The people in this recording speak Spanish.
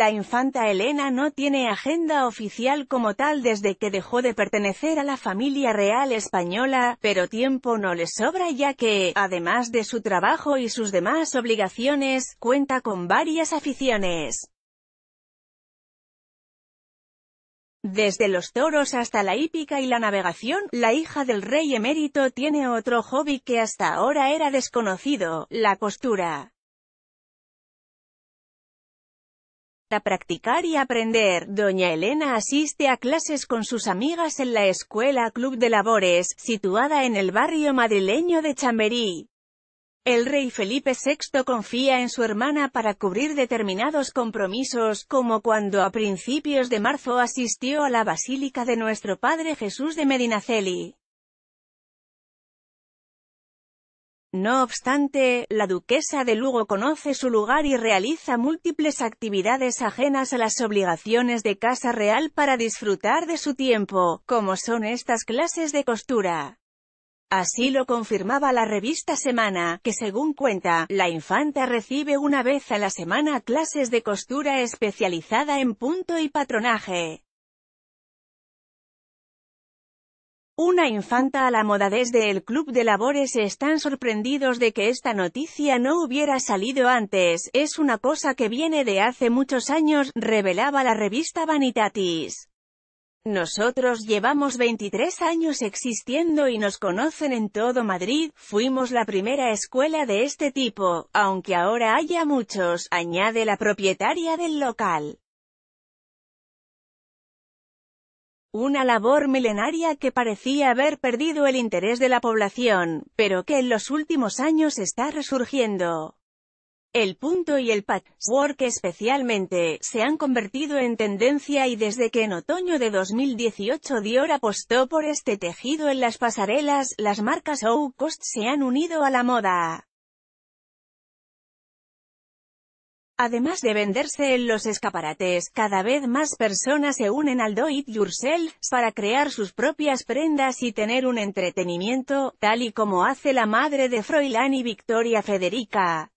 La infanta Elena no tiene agenda oficial como tal desde que dejó de pertenecer a la familia real española, pero tiempo no le sobra ya que, además de su trabajo y sus demás obligaciones, cuenta con varias aficiones. Desde los toros hasta la hípica y la navegación, la hija del rey emérito tiene otro hobby que hasta ahora era desconocido, la costura. Para practicar y aprender, doña Elena asiste a clases con sus amigas en la Escuela Club de Labores, situada en el barrio madrileño de Chamberí. El rey Felipe VI confía en su hermana para cubrir determinados compromisos, como cuando a principios de marzo asistió a la Basílica de Nuestro Padre Jesús de Medinaceli. No obstante, la duquesa de Lugo conoce su lugar y realiza múltiples actividades ajenas a las obligaciones de casa real para disfrutar de su tiempo, como son estas clases de costura. Así lo confirmaba la revista Semana, que según cuenta, la infanta recibe una vez a la semana clases de costura especializada en punto y patronaje. Una infanta a la moda desde el Club de Labores están sorprendidos de que esta noticia no hubiera salido antes, es una cosa que viene de hace muchos años, revelaba la revista Vanitatis. Nosotros llevamos 23 años existiendo y nos conocen en todo Madrid, fuimos la primera escuela de este tipo, aunque ahora haya muchos, añade la propietaria del local. Una labor milenaria que parecía haber perdido el interés de la población, pero que en los últimos años está resurgiendo. El punto y el patchwork especialmente, se han convertido en tendencia y desde que en otoño de 2018 Dior apostó por este tejido en las pasarelas, las marcas low cost se han unido a la moda. Además de venderse en los escaparates, cada vez más personas se unen al Do It Yourself, para crear sus propias prendas y tener un entretenimiento, tal y como hace la madre de Froilán y Victoria Federica.